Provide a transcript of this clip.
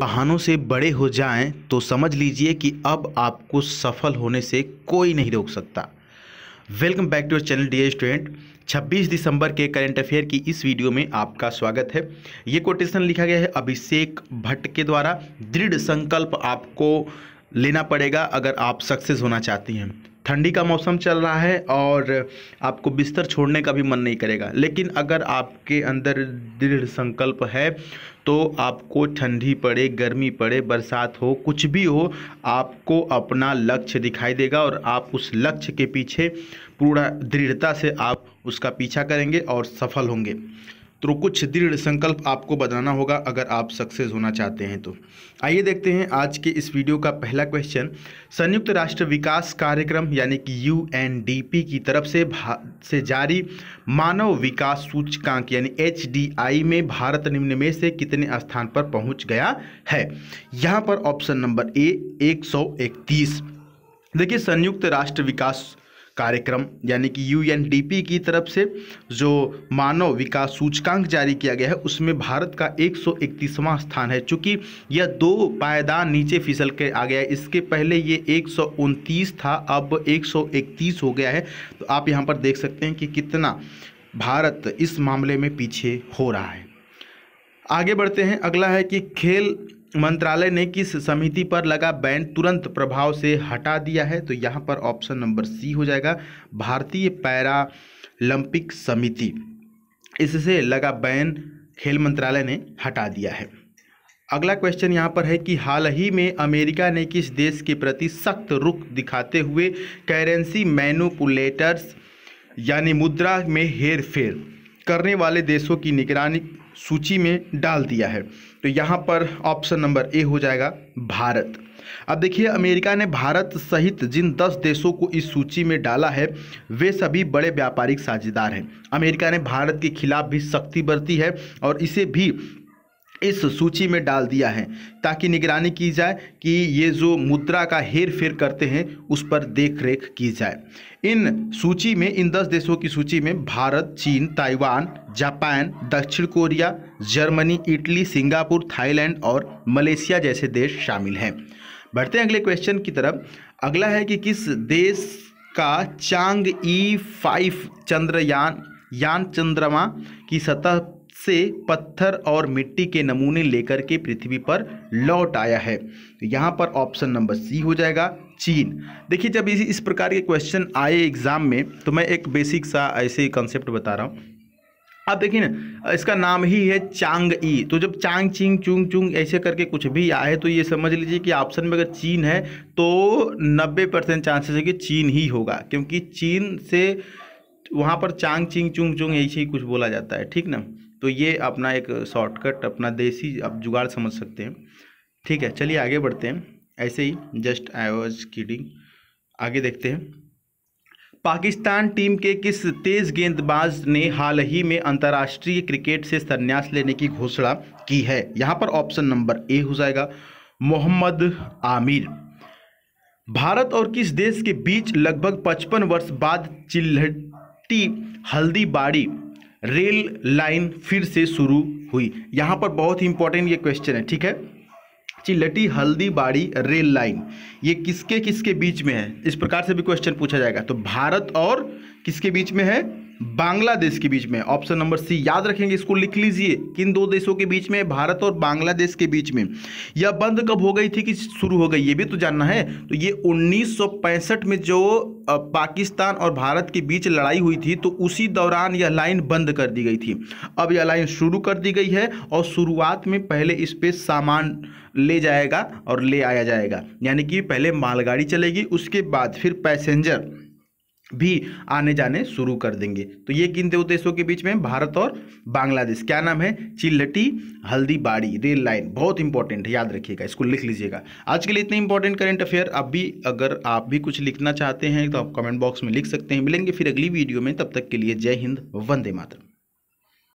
कहानों से बड़े हो जाएं तो समझ लीजिए कि अब आपको सफल होने से कोई नहीं रोक सकता welcome back to your channel the student 26 दिसंबर के करंट अफेयर की इस वीडियो में आपका स्वागत है ये कोटेशन लिखा गया है अभिषेक भट्ट के द्वारा दृढ़ संकल्प आपको लेना पड़ेगा अगर आप सक्सेस होना चाहती हैं ठंडी का मौसम चल रहा है और आपको बिस्तर छोड़ने का भी मन नहीं करेगा लेकिन अगर आपके अंदर दृढ़ संकल्प है तो आपको ठंडी पड़े गर्मी पड़े बरसात हो कुछ भी हो आपको अपना लक्ष्य दिखाई देगा और आप उस लक्ष्य के पीछे पूरा दृढ़ता से आप उसका पीछा करेंगे और सफल होंगे तो कुछ दृढ़ संकल्प आपको बनाना होगा अगर आप सक्सेस होना चाहते हैं तो आइए देखते हैं आज के इस वीडियो का पहला क्वेश्चन संयुक्त राष्ट्र विकास कार्यक्रम यानी कि यू की तरफ से से जारी मानव विकास सूचकांक यानी एच में भारत निम्न में से कितने स्थान पर पहुंच गया है यहाँ पर ऑप्शन नंबर ए एक देखिए संयुक्त राष्ट्र विकास कार्यक्रम यानी कि यू की तरफ से जो मानव विकास सूचकांक जारी किया गया है उसमें भारत का इकतीसवां स्थान है चूँकि यह दो पायदान नीचे फिसल के आ गया है इसके पहले ये एक था अब इकतीस हो गया है तो आप यहाँ पर देख सकते हैं कि कितना भारत इस मामले में पीछे हो रहा है आगे बढ़ते हैं अगला है कि खेल मंत्रालय ने किस समिति पर लगा बैन तुरंत प्रभाव से हटा दिया है तो यहाँ पर ऑप्शन नंबर सी हो जाएगा भारतीय पैरालंपिक समिति इससे लगा बैन खेल मंत्रालय ने हटा दिया है अगला क्वेश्चन यहाँ पर है कि हाल ही में अमेरिका ने किस देश के प्रति सख्त रुख दिखाते हुए करेंसी मैनुपुलेटर्स यानी मुद्रा में हेर फेर करने वाले देशों की निगरानी सूची में डाल दिया है तो यहाँ पर ऑप्शन नंबर ए हो जाएगा भारत अब देखिए अमेरिका ने भारत सहित जिन दस देशों को इस सूची में डाला है वे सभी बड़े व्यापारिक साझेदार हैं अमेरिका ने भारत के खिलाफ भी सख्ती बरती है और इसे भी इस सूची में डाल दिया है ताकि निगरानी की जाए कि ये जो मुद्रा का हेर फेर करते हैं उस पर देख रेख की जाए इन सूची में इन दस देशों की सूची में भारत चीन ताइवान जापान दक्षिण Korea Germany Italy Singapore Thailand और मलेशिया जैसे देश शामिल हैं बढ़ते हैं अगले क्वेश्चन की तरफ अगला है कि किस देश का चांग ई फाइव चंद्रयान यान चंद्रमा की सतह से पत्थर और मिट्टी के नमूने लेकर के पृथ्वी पर लौट आया है यहाँ पर ऑप्शन नंबर सी हो जाएगा चीन देखिए जब इसी इस प्रकार के क्वेश्चन आए एग्ज़ाम में तो मैं एक बेसिक सा ऐसे कंसेप्ट बता रहा हूँ आप देखिए ना इसका नाम ही है चांग ई तो जब चांग चिंग चुंग चुंग ऐसे करके कुछ भी आए तो ये समझ लीजिए कि ऑप्शन में अगर चीन है तो नब्बे परसेंट चांसेस है कि चीन ही होगा क्योंकि चीन से वहाँ पर चांग चिंग चुंग चुंग ऐसे ही कुछ बोला जाता है ठीक ना तो ये अपना एक शॉर्टकट अपना देसी आप जुगाड़ समझ सकते हैं ठीक है चलिए आगे बढ़ते हैं ऐसे ही जस्ट आई वॉज किडिंग आगे देखते हैं पाकिस्तान टीम के किस तेज़ गेंदबाज ने हाल ही में अंतर्राष्ट्रीय क्रिकेट से संन्यास लेने की घोषणा की है यहाँ पर ऑप्शन नंबर ए हो जाएगा मोहम्मद आमिर भारत और किस देश के बीच लगभग 55 वर्ष बाद चिल्हटी हल्दीबाड़ी रेल लाइन फिर से शुरू हुई यहाँ पर बहुत ही इंपॉर्टेंट ये क्वेश्चन है ठीक है चिलटी हल्दीबाड़ी रेल लाइन ये किसके किसके बीच में है इस प्रकार से भी क्वेश्चन पूछा जाएगा तो भारत और किसके बीच में है बांग्लादेश के बीच में ऑप्शन नंबर सी याद रखेंगे इसको लिख लीजिए किन दो देशों के बीच में भारत और बांग्लादेश के बीच में यह बंद कब हो गई थी कि शुरू हो गई ये भी तो जानना है तो ये 1965 में जो पाकिस्तान और भारत के बीच लड़ाई हुई थी तो उसी दौरान यह लाइन बंद कर दी गई थी अब यह लाइन शुरू कर दी गई है और शुरुआत में पहले इस पर सामान ले जाएगा और ले आया जाएगा यानी कि पहले मालगाड़ी चलेगी उसके बाद फिर पैसेंजर भी आने जाने शुरू कर देंगे तो ये किन दो देशों के बीच में भारत और बांग्लादेश क्या नाम है चिल्लटी हल्दीबाड़ी रेल लाइन बहुत इंपॉर्टेंट है याद रखिएगा इसको लिख लीजिएगा आज के लिए इतने इंपॉर्टेंट करंट अफेयर अब भी अगर आप भी कुछ लिखना चाहते हैं तो आप कमेंट बॉक्स में लिख सकते हैं मिलेंगे फिर अगली वीडियो में तब तक के लिए जय हिंद वंदे मातरम